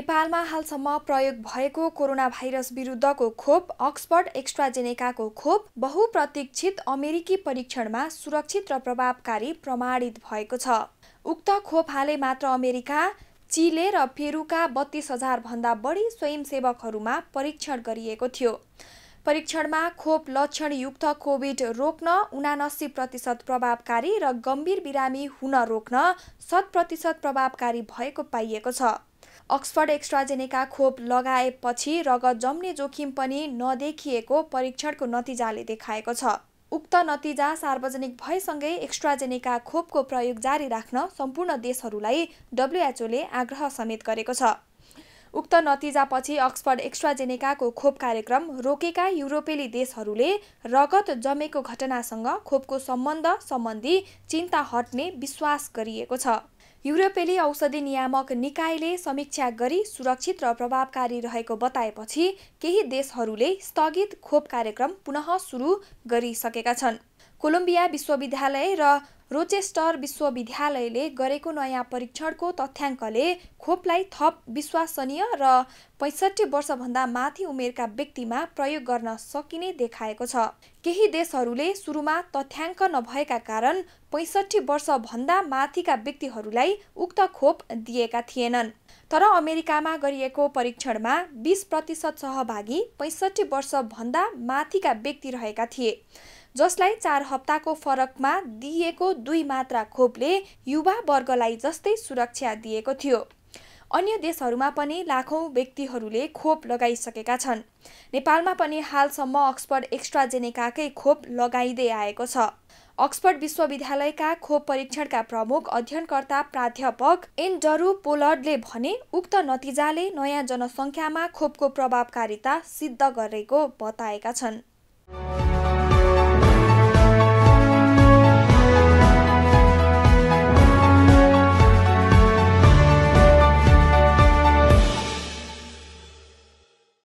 नेपालमा हालसम्म प्रयोग भएको कोरोना भाइरस विरुद्धको खोप अक्सफर्ड एक्स्ट्राजेनेकाको खोप बहुप्रतीक्षित अमेरिकी परीक्षणमा सुरक्षित र प्रभावकारी प्रमाणित भएको छ उक्त खोप हाले मात्र अमेरिका चिले र पेरुका हजार हजारभन्दा बढी स्वयंसेवकहरूमा परीक्षण गरिएको थियो परीक्षणमा खोप लक्षणयुक्त कोभिड रोक्न उनासी प्रतिशत प्रभावकारी र गम्भीर बिरामी हुन रोक्न शत प्रतिशत प्रभावकारी भएको पाइएको छ अक्सफर्ड एक्स्ट्राजेनेका खोप लगाएपछि रगत जम्ने जोखिम पनि नदेखिएको परीक्षणको नतिजाले देखाएको छ उक्त नतिजा सार्वजनिक भएसँगै एक्स्ट्राजेनेका खोपको प्रयोग जारी राख्न सम्पूर्ण देशहरूलाई डब्लुएचओले आग्रह समेत गरेको छ उक्त नतिजापछि अक्सफर्ड एक्स्ट्राजेनेकाको खोप कार्यक्रम रोकेका युरोपेली देशहरूले रगत जमेको घटनासँग खोपको सम्बन्ध सम्बन्धी चिन्ता हट्ने विश्वास गरिएको छ युरोपेली औषधि नियामक निकायले समीक्षा गरी सुरक्षित र प्रभावकारी रहेको बताएपछि केही देशहरूले स्थगित खोप कार्यक्रम पुनः सुरु गरिसकेका छन् कोलम्बिया विश्वविद्यालय र रोचेस्टर विश्वविद्यालयले गरेको नयाँ परीक्षणको तथ्याङ्कले खोपलाई थप विश्वसनीय र पैँसठी वर्षभन्दा माथि उमेरका व्यक्तिमा प्रयोग गर्न सकिने देखाएको छ केही देशहरूले सुरुमा तथ्याङ्क नभएका कारण पैँसठी वर्षभन्दा माथिका व्यक्तिहरूलाई उक्त खोप दिएका थिएनन् तर अमेरिकामा गरिएको परीक्षणमा बिस प्रतिशत सहभागी पैँसठी वर्षभन्दा माथिका व्यक्ति रहेका थिए जसलाई चार हप्ताको फरकमा दिइएको दुई मात्रा खोपले युवा वर्गलाई जस्तै सुरक्षा दिएको थियो अन्य देशहरूमा पनि लाखौँ व्यक्तिहरूले खोप लगाइसकेका छन् नेपालमा पनि हालसम्म अक्सफोर्ड एक्स्ट्राजेनेकाकै खोप लगाइँदै आएको छ अक्सफोर्ड विश्वविद्यालयका खोप परीक्षणका प्रमुख अध्ययनकर्ता प्राध्यापक एन्डरु पोलर्डले भने उक्त नतिजाले नयाँ जनसङ्ख्यामा खोपको प्रभावकारिता सिद्ध गरेको बताएका छन्